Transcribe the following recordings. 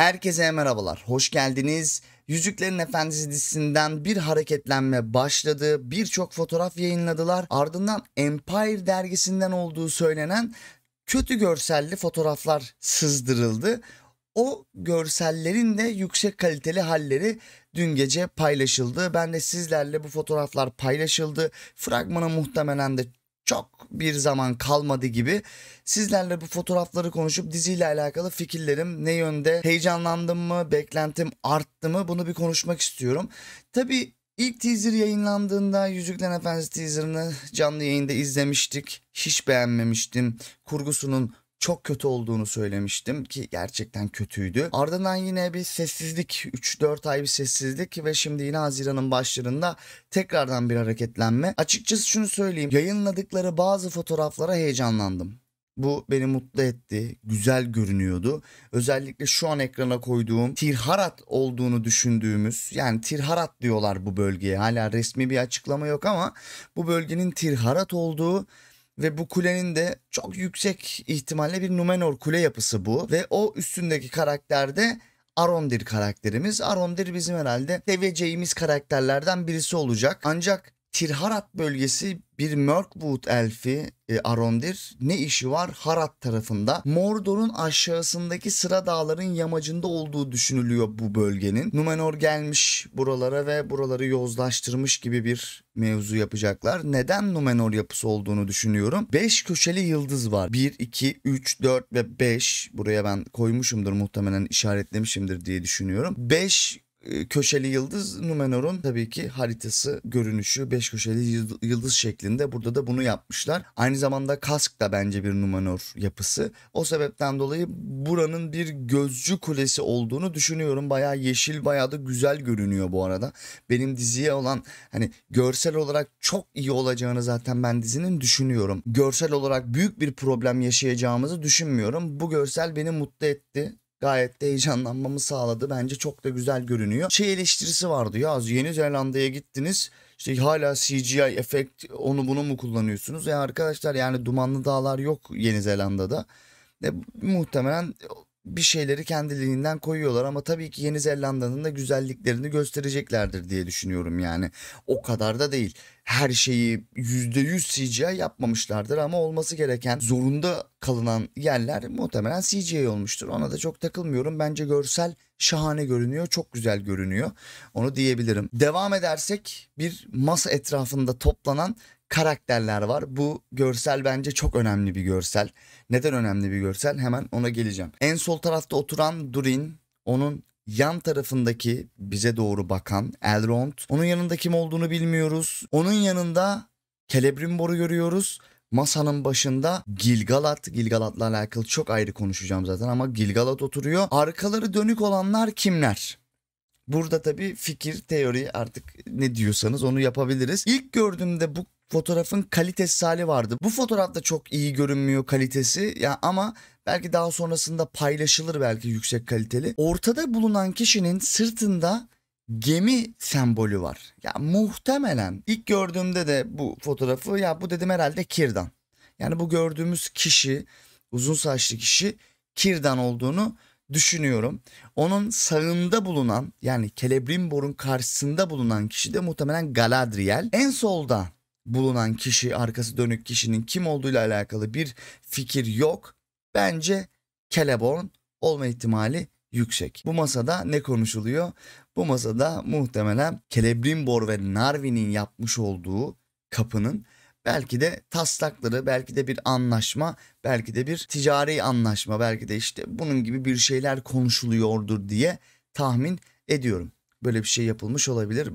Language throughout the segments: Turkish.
Herkese merhabalar, hoş geldiniz. Yüzüklerin Efendisi dizisinden bir hareketlenme başladı. Birçok fotoğraf yayınladılar. Ardından Empire dergisinden olduğu söylenen kötü görselli fotoğraflar sızdırıldı. O görsellerin de yüksek kaliteli halleri dün gece paylaşıldı. Ben de sizlerle bu fotoğraflar paylaşıldı. Fragmana muhtemelen de çok bir zaman kalmadı gibi sizlerle bu fotoğrafları konuşup diziyle alakalı fikirlerim ne yönde heyecanlandım mı beklentim arttı mı bunu bir konuşmak istiyorum. Tabi ilk teaser yayınlandığında Yüzüklerin Efendisi teaserını canlı yayında izlemiştik hiç beğenmemiştim kurgusunun çok kötü olduğunu söylemiştim ki gerçekten kötüydü. Ardından yine bir sessizlik 3-4 ay bir sessizlik ve şimdi yine Haziran'ın başlarında tekrardan bir hareketlenme. Açıkçası şunu söyleyeyim yayınladıkları bazı fotoğraflara heyecanlandım. Bu beni mutlu etti. Güzel görünüyordu. Özellikle şu an ekrana koyduğum Tirharat olduğunu düşündüğümüz yani Tirharat diyorlar bu bölgeye. Hala resmi bir açıklama yok ama bu bölgenin Tirharat olduğu ve bu kulenin de çok yüksek ihtimalle bir Numenor kule yapısı bu. Ve o üstündeki karakter de Arondir karakterimiz. Arondir bizim herhalde seveceğimiz karakterlerden birisi olacak. Ancak Tirharat bölgesi bir Mörkwood elfi e, Arondir ne işi var Harat tarafında? Mordor'un aşağısındaki sıra dağların yamacında olduğu düşünülüyor bu bölgenin. Numenor gelmiş buralara ve buraları yozlaştırmış gibi bir mevzu yapacaklar. Neden Numenor yapısı olduğunu düşünüyorum. 5 köşeli yıldız var. 1, 2, 3, 4 ve 5. Buraya ben koymuşumdur muhtemelen işaretlemişimdir diye düşünüyorum. 5 e, köşeli yıldız Numenor'un tabii ki haritası görünüşü beş köşeli yıldız şeklinde burada da bunu yapmışlar. Aynı zamanda kask da bence bir Numenor yapısı. O sebepten dolayı buranın bir gözcü kulesi olduğunu düşünüyorum. Bayağı yeşil bayağı da güzel görünüyor bu arada. Benim diziye olan hani görsel olarak çok iyi olacağını zaten ben dizinin düşünüyorum. Görsel olarak büyük bir problem yaşayacağımızı düşünmüyorum. Bu görsel beni mutlu etti gayet de heyecanlanmamı sağladı. Bence çok da güzel görünüyor. Şey eleştirisi vardı ya az Yeni Zelanda'ya gittiniz. İşte hala CGI efekt onu bunu mu kullanıyorsunuz? E arkadaşlar yani dumanlı dağlar yok Yeni Zelanda'da. E, muhtemelen bir şeyleri kendiliğinden koyuyorlar ama tabii ki Yeni Zelanda'nın da güzelliklerini göstereceklerdir diye düşünüyorum yani. O kadar da değil. Her şeyi %100 CGI yapmamışlardır ama olması gereken zorunda kalınan yerler muhtemelen CGI olmuştur. Ona da çok takılmıyorum. Bence görsel şahane görünüyor, çok güzel görünüyor. Onu diyebilirim. Devam edersek bir masa etrafında toplanan karakterler var. Bu görsel bence çok önemli bir görsel. Neden önemli bir görsel? Hemen ona geleceğim. En sol tarafta oturan Durin, onun yan tarafındaki bize doğru bakan Elrond. Onun yanında kim olduğunu bilmiyoruz. Onun yanında Celebrimbor'u görüyoruz. Masanın başında Gilgalat, Gilgalat'la alakalı çok ayrı konuşacağım zaten ama Gilgalat oturuyor. Arkaları dönük olanlar kimler? Burada tabii fikir, teori artık ne diyorsanız onu yapabiliriz. İlk gördüğümde bu fotoğrafın kalitesi hali vardı. Bu fotoğrafta çok iyi görünmüyor kalitesi ya yani ama belki daha sonrasında paylaşılır belki yüksek kaliteli. Ortada bulunan kişinin sırtında gemi sembolü var. Ya muhtemelen ilk gördüğümde de bu fotoğrafı ya bu dedim herhalde Kirdan. Yani bu gördüğümüz kişi uzun saçlı kişi Kirdan olduğunu düşünüyorum. Onun sağında bulunan yani Celebrimbor'un karşısında bulunan kişi de muhtemelen Galadriel. En solda bulunan kişi, arkası dönük kişinin kim olduğuyla alakalı bir fikir yok. Bence Celeborn olma ihtimali yüksek. Bu masada ne konuşuluyor? Bu masada muhtemelen Celebrimbor ve Narvi'nin yapmış olduğu kapının belki de taslakları, belki de bir anlaşma, belki de bir ticari anlaşma, belki de işte bunun gibi bir şeyler konuşuluyordur diye tahmin ediyorum. Böyle bir şey yapılmış olabilir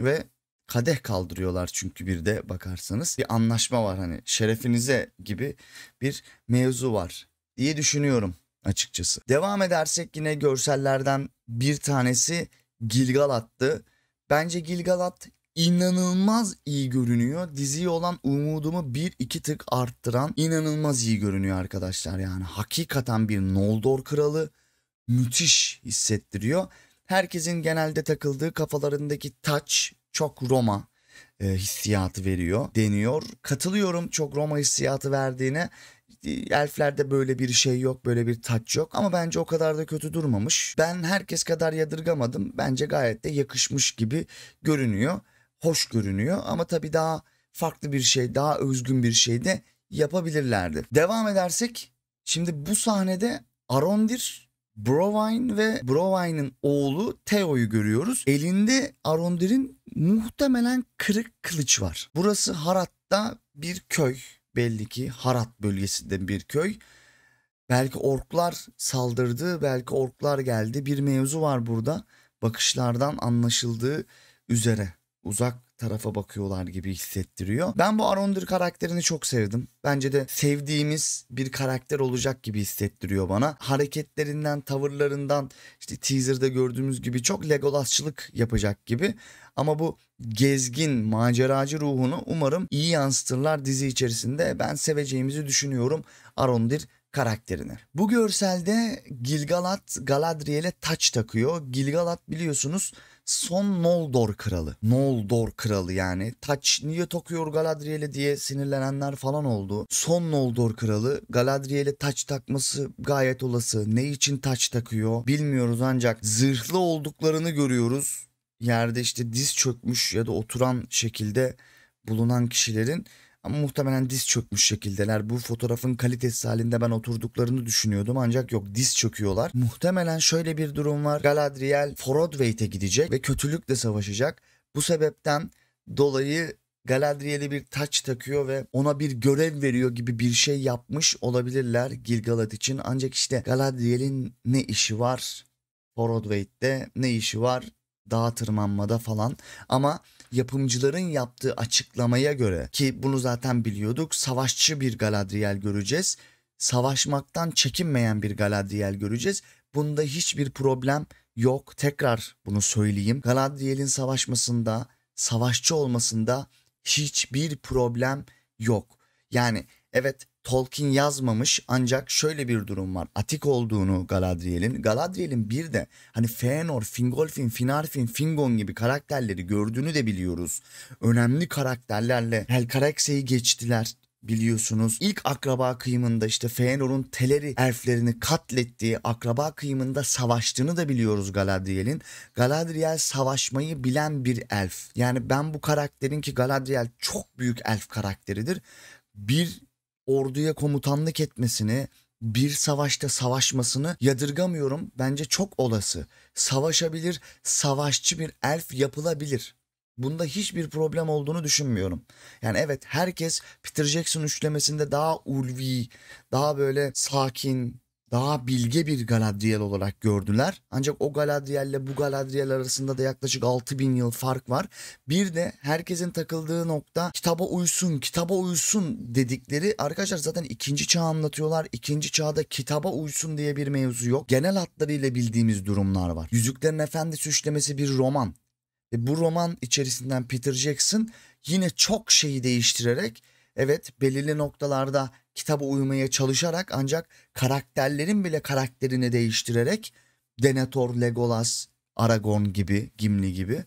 ve kadeh kaldırıyorlar çünkü bir de bakarsanız bir anlaşma var hani şerefinize gibi bir mevzu var diye düşünüyorum açıkçası. Devam edersek yine görsellerden bir tanesi Gilgalat'tı. Bence Gilgalat inanılmaz iyi görünüyor. Diziye olan umudumu bir iki tık arttıran inanılmaz iyi görünüyor arkadaşlar. Yani hakikaten bir Noldor kralı müthiş hissettiriyor. Herkesin genelde takıldığı kafalarındaki taç çok Roma e, hissiyatı veriyor deniyor. Katılıyorum çok Roma hissiyatı verdiğine. E, elflerde böyle bir şey yok, böyle bir taç yok ama bence o kadar da kötü durmamış. Ben herkes kadar yadırgamadım. Bence gayet de yakışmış gibi görünüyor. Hoş görünüyor ama tabii daha farklı bir şey, daha özgün bir şey de yapabilirlerdi. Devam edersek şimdi bu sahnede Arondir Browine ve Brovine'ın oğlu Theo'yu görüyoruz. Elinde Arondir'in muhtemelen kırık kılıç var. Burası Harat'ta bir köy. Belli ki Harat bölgesinde bir köy. Belki orklar saldırdı, belki orklar geldi. Bir mevzu var burada. Bakışlardan anlaşıldığı üzere uzak tarafa bakıyorlar gibi hissettiriyor. Ben bu Arondir karakterini çok sevdim. Bence de sevdiğimiz bir karakter olacak gibi hissettiriyor bana. Hareketlerinden, tavırlarından işte teaser'da gördüğümüz gibi çok Legolasçılık yapacak gibi. Ama bu gezgin, maceracı ruhunu umarım iyi yansıtırlar dizi içerisinde. Ben seveceğimizi düşünüyorum Arondir karakterini. Bu görselde Gilgalat Galadriel'e taç takıyor. Gilgalat biliyorsunuz son Noldor kralı. Noldor kralı yani. Taç niye takıyor Galadriel'e diye sinirlenenler falan oldu. Son Noldor kralı Galadriel'e taç takması gayet olası. Ne için taç takıyor bilmiyoruz ancak zırhlı olduklarını görüyoruz. Yerde işte diz çökmüş ya da oturan şekilde bulunan kişilerin ama muhtemelen diz çökmüş şekildeler. Bu fotoğrafın kalitesi halinde ben oturduklarını düşünüyordum ancak yok diz çöküyorlar. Muhtemelen şöyle bir durum var. Galadriel Forodweight'e gidecek ve kötülükle savaşacak. Bu sebepten dolayı Galadriel'e bir taç takıyor ve ona bir görev veriyor gibi bir şey yapmış olabilirler Gilgalad için. Ancak işte Galadriel'in ne işi var Forodweight'te ne işi var dağa tırmanmada falan. Ama yapımcıların yaptığı açıklamaya göre ki bunu zaten biliyorduk savaşçı bir Galadriel göreceğiz. Savaşmaktan çekinmeyen bir Galadriel göreceğiz. Bunda hiçbir problem yok. Tekrar bunu söyleyeyim. Galadriel'in savaşmasında, savaşçı olmasında hiçbir problem yok. Yani evet Tolkien yazmamış ancak şöyle bir durum var. Atik olduğunu Galadriel'in. Galadriel'in bir de hani Fëanor, Fingolfin, Finarfin, Fingon gibi karakterleri gördüğünü de biliyoruz. Önemli karakterlerle Helcaraxe'yi geçtiler biliyorsunuz. İlk akraba kıyımında işte Fëanor'un Teleri elflerini katlettiği akraba kıyımında savaştığını da biliyoruz Galadriel'in. Galadriel savaşmayı bilen bir elf. Yani ben bu karakterin ki Galadriel çok büyük elf karakteridir. Bir orduya komutanlık etmesini, bir savaşta savaşmasını yadırgamıyorum. Bence çok olası. Savaşabilir, savaşçı bir elf yapılabilir. Bunda hiçbir problem olduğunu düşünmüyorum. Yani evet herkes Peter Jackson üçlemesinde daha ulvi, daha böyle sakin, daha bilge bir Galadriel olarak gördüler. Ancak o Galadriel ile bu Galadriel arasında da yaklaşık 6000 yıl fark var. Bir de herkesin takıldığı nokta kitaba uysun, kitaba uysun dedikleri arkadaşlar zaten ikinci çağ anlatıyorlar. İkinci çağda kitaba uysun diye bir mevzu yok. Genel hatlarıyla bildiğimiz durumlar var. Yüzüklerin Efendisi üçlemesi bir roman. Ve bu roman içerisinden Peter Jackson yine çok şeyi değiştirerek evet belirli noktalarda kitaba uymaya çalışarak ancak karakterlerin bile karakterini değiştirerek Denethor, Legolas, Aragon gibi, Gimli gibi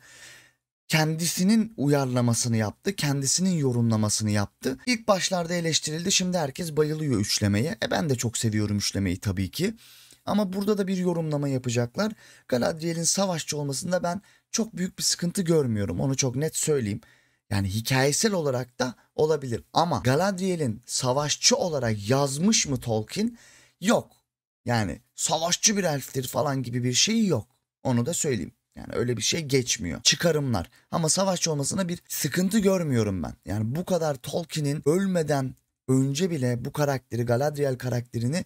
kendisinin uyarlamasını yaptı, kendisinin yorumlamasını yaptı. İlk başlarda eleştirildi, şimdi herkes bayılıyor üçlemeye. E ben de çok seviyorum üçlemeyi tabii ki. Ama burada da bir yorumlama yapacaklar. Galadriel'in savaşçı olmasında ben çok büyük bir sıkıntı görmüyorum. Onu çok net söyleyeyim. Yani hikayesel olarak da olabilir. Ama Galadriel'in savaşçı olarak yazmış mı Tolkien? Yok. Yani savaşçı bir elftir falan gibi bir şey yok. Onu da söyleyeyim. Yani öyle bir şey geçmiyor. Çıkarımlar. Ama savaşçı olmasına bir sıkıntı görmüyorum ben. Yani bu kadar Tolkien'in ölmeden önce bile bu karakteri Galadriel karakterini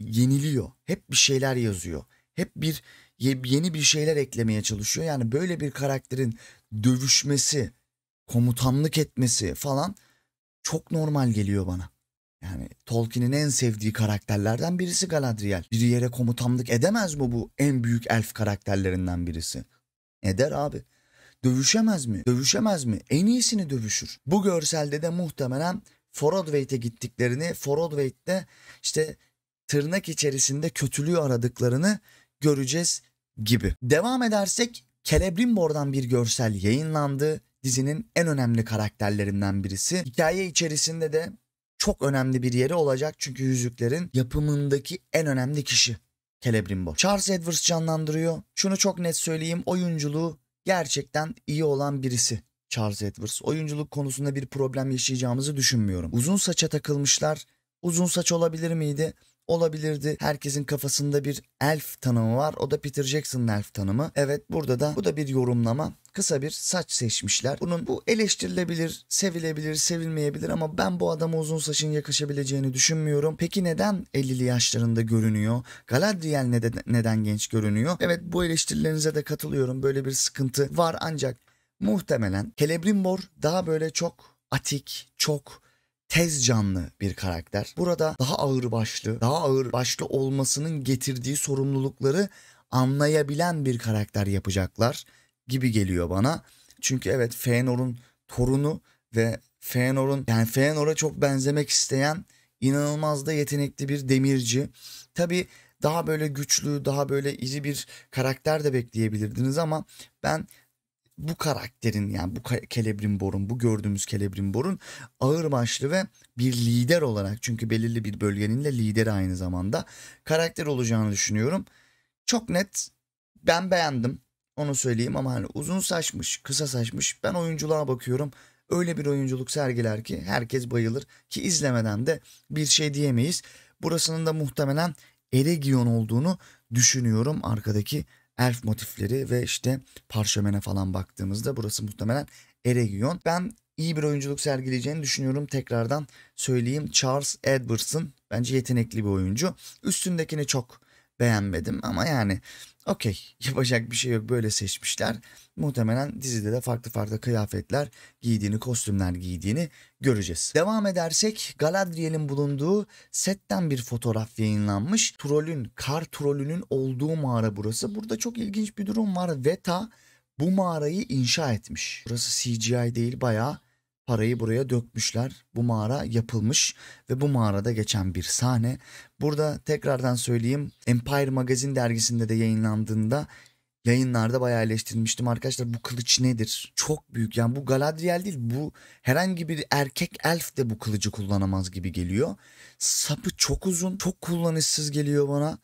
yeniliyor. Hep bir şeyler yazıyor. Hep bir yeni bir şeyler eklemeye çalışıyor. Yani böyle bir karakterin dövüşmesi, komutanlık etmesi falan çok normal geliyor bana. Yani Tolkien'in en sevdiği karakterlerden birisi Galadriel. Bir yere komutanlık edemez mi bu en büyük elf karakterlerinden birisi? Eder abi. Dövüşemez mi? Dövüşemez mi? En iyisini dövüşür. Bu görselde de muhtemelen Forodwaite'e gittiklerini, Forodwaite'de işte tırnak içerisinde kötülüğü aradıklarını göreceğiz gibi. Devam edersek Celebrimbor'dan bir görsel yayınlandı dizinin en önemli karakterlerinden birisi. Hikaye içerisinde de çok önemli bir yeri olacak çünkü Yüzüklerin yapımındaki en önemli kişi Celebrimbo. Charles Edwards canlandırıyor. Şunu çok net söyleyeyim oyunculuğu gerçekten iyi olan birisi. Charles Edwards. Oyunculuk konusunda bir problem yaşayacağımızı düşünmüyorum. Uzun saça takılmışlar. Uzun saç olabilir miydi? olabilirdi. Herkesin kafasında bir elf tanımı var. O da Peter Jackson'ın elf tanımı. Evet burada da bu da bir yorumlama kısa bir saç seçmişler. Bunun bu eleştirilebilir, sevilebilir, sevilmeyebilir ama ben bu adama uzun saçın yakışabileceğini düşünmüyorum. Peki neden 50'li yaşlarında görünüyor? Galadriel neden, neden genç görünüyor? Evet bu eleştirilerinize de katılıyorum. Böyle bir sıkıntı var ancak muhtemelen Celebrimbor daha böyle çok atik, çok tez canlı bir karakter. Burada daha ağır başlı, daha ağır başlı olmasının getirdiği sorumlulukları anlayabilen bir karakter yapacaklar gibi geliyor bana. Çünkü evet Feanor'un torunu ve Feanor'un yani Feanor'a çok benzemek isteyen inanılmaz da yetenekli bir demirci. Tabi daha böyle güçlü, daha böyle iri bir karakter de bekleyebilirdiniz ama ben bu karakterin yani bu Kelebrin Bor'un bu gördüğümüz Kelebrin Bor'un ağır başlı ve bir lider olarak çünkü belirli bir bölgenin de lideri aynı zamanda karakter olacağını düşünüyorum. Çok net ben beğendim onu söyleyeyim ama hani uzun saçmış kısa saçmış ben oyunculuğa bakıyorum öyle bir oyunculuk sergiler ki herkes bayılır ki izlemeden de bir şey diyemeyiz. Burasının da muhtemelen Eregion olduğunu düşünüyorum arkadaki elf motifleri ve işte parşömene falan baktığımızda burası muhtemelen Eregion. Ben iyi bir oyunculuk sergileyeceğini düşünüyorum. Tekrardan söyleyeyim Charles Edwards'ın bence yetenekli bir oyuncu. Üstündekini çok beğenmedim ama yani okey yapacak bir şey yok böyle seçmişler. Muhtemelen dizide de farklı farklı kıyafetler giydiğini, kostümler giydiğini göreceğiz. Devam edersek Galadriel'in bulunduğu setten bir fotoğraf yayınlanmış. Trolün, kar trolünün olduğu mağara burası. Burada çok ilginç bir durum var. Veta bu mağarayı inşa etmiş. Burası CGI değil bayağı parayı buraya dökmüşler. Bu mağara yapılmış ve bu mağarada geçen bir sahne. Burada tekrardan söyleyeyim Empire Magazine dergisinde de yayınlandığında yayınlarda bayağı eleştirmiştim arkadaşlar bu kılıç nedir? Çok büyük yani bu Galadriel değil bu herhangi bir erkek elf de bu kılıcı kullanamaz gibi geliyor. Sapı çok uzun çok kullanışsız geliyor bana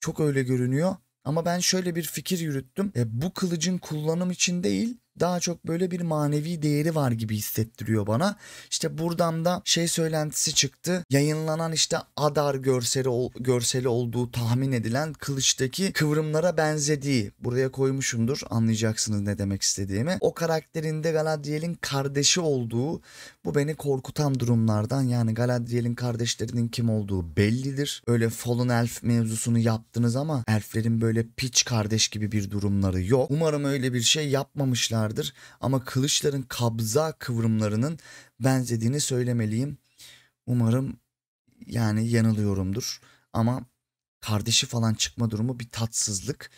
çok öyle görünüyor. Ama ben şöyle bir fikir yürüttüm. E, bu kılıcın kullanım için değil daha çok böyle bir manevi değeri var gibi hissettiriyor bana. İşte buradan da şey söylentisi çıktı. Yayınlanan işte Adar görseli, görseli olduğu tahmin edilen kılıçtaki kıvrımlara benzediği. Buraya koymuşumdur anlayacaksınız ne demek istediğimi. O karakterinde Galadriel'in kardeşi olduğu bu beni korkutan durumlardan yani Galadriel'in kardeşlerinin kim olduğu bellidir. Öyle Fallen Elf mevzusunu yaptınız ama elflerin böyle piç kardeş gibi bir durumları yok. Umarım öyle bir şey yapmamışlar vardır ama kılıçların kabza kıvrımlarının benzediğini söylemeliyim. Umarım yani yanılıyorumdur ama kardeşi falan çıkma durumu bir tatsızlık.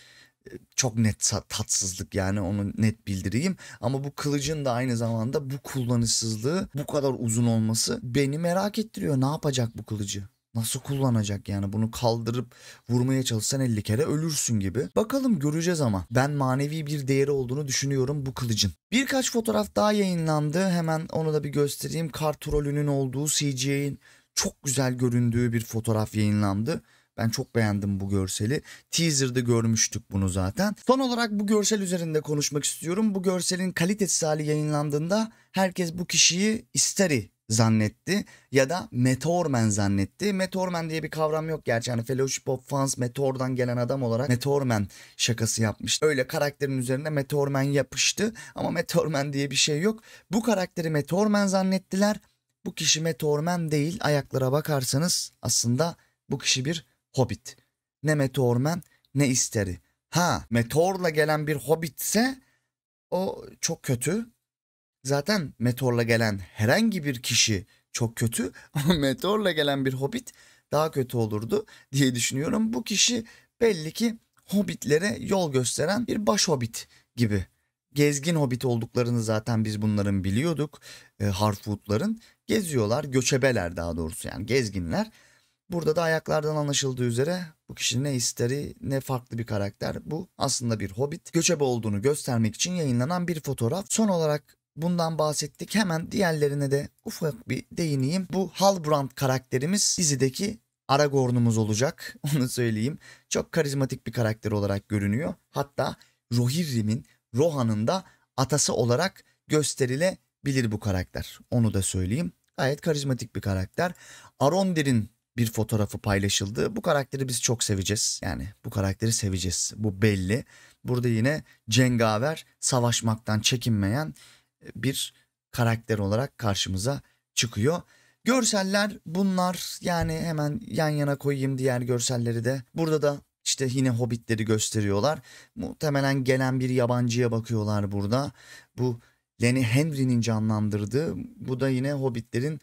Ee, çok net tatsızlık yani onu net bildireyim. Ama bu kılıcın da aynı zamanda bu kullanışsızlığı bu kadar uzun olması beni merak ettiriyor. Ne yapacak bu kılıcı? nasıl kullanacak yani bunu kaldırıp vurmaya çalışsan 50 kere ölürsün gibi. Bakalım göreceğiz ama ben manevi bir değeri olduğunu düşünüyorum bu kılıcın. Birkaç fotoğraf daha yayınlandı hemen onu da bir göstereyim. Kar trolünün olduğu CGI'nin çok güzel göründüğü bir fotoğraf yayınlandı. Ben çok beğendim bu görseli. Teaser'da görmüştük bunu zaten. Son olarak bu görsel üzerinde konuşmak istiyorum. Bu görselin kalitesiz hali yayınlandığında herkes bu kişiyi isteri zannetti ya da Metorman zannetti. Metorman diye bir kavram yok gerçi hani Fellowship of Fans metordan gelen adam olarak Metorman şakası yapmış. Öyle karakterin üzerine Metorman yapıştı ama Metorman diye bir şey yok. Bu karakteri Metorman zannettiler. Bu kişi Metorman değil ayaklara bakarsanız aslında bu kişi bir hobbit. Ne Metorman ne isteri. Ha Metorla gelen bir hobbitse o çok kötü zaten meteorla gelen herhangi bir kişi çok kötü ama meteorla gelen bir hobbit daha kötü olurdu diye düşünüyorum. Bu kişi belli ki hobbitlere yol gösteren bir baş hobbit gibi. Gezgin hobbit olduklarını zaten biz bunların biliyorduk. E, ee, Harfoot'ların geziyorlar, göçebeler daha doğrusu yani gezginler. Burada da ayaklardan anlaşıldığı üzere bu kişi ne isteri ne farklı bir karakter. Bu aslında bir hobbit. Göçebe olduğunu göstermek için yayınlanan bir fotoğraf. Son olarak Bundan bahsettik. Hemen diğerlerine de ufak bir değineyim. Bu Halbrand karakterimiz dizideki Aragorn'umuz olacak. Onu söyleyeyim. Çok karizmatik bir karakter olarak görünüyor. Hatta Rohirrim'in Rohan'ın da atası olarak gösterilebilir bu karakter. Onu da söyleyeyim. Gayet karizmatik bir karakter. Arondir'in bir fotoğrafı paylaşıldı. Bu karakteri biz çok seveceğiz. Yani bu karakteri seveceğiz. Bu belli. Burada yine cengaver, savaşmaktan çekinmeyen bir karakter olarak karşımıza çıkıyor. Görseller bunlar yani hemen yan yana koyayım diğer görselleri de. Burada da işte yine hobbitleri gösteriyorlar. Muhtemelen gelen bir yabancıya bakıyorlar burada. Bu Lenny Henry'nin canlandırdığı bu da yine hobbitlerin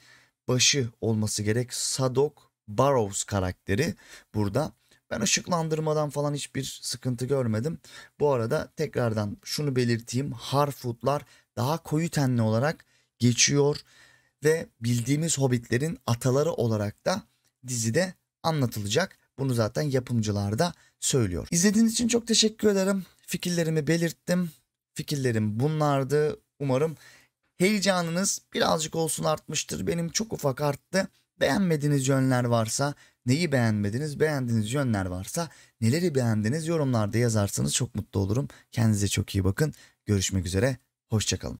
başı olması gerek. Sadok Barrows karakteri burada. Ben ışıklandırmadan falan hiçbir sıkıntı görmedim. Bu arada tekrardan şunu belirteyim. Harfoot'lar daha koyu tenli olarak geçiyor ve bildiğimiz hobbitlerin ataları olarak da dizide anlatılacak. Bunu zaten yapımcılar da söylüyor. İzlediğiniz için çok teşekkür ederim. Fikirlerimi belirttim. Fikirlerim bunlardı. Umarım heyecanınız birazcık olsun artmıştır. Benim çok ufak arttı. Beğenmediğiniz yönler varsa, neyi beğenmediniz, beğendiğiniz yönler varsa, neleri beğendiniz yorumlarda yazarsanız çok mutlu olurum. Kendinize çok iyi bakın. Görüşmek üzere. Hoşçakalın.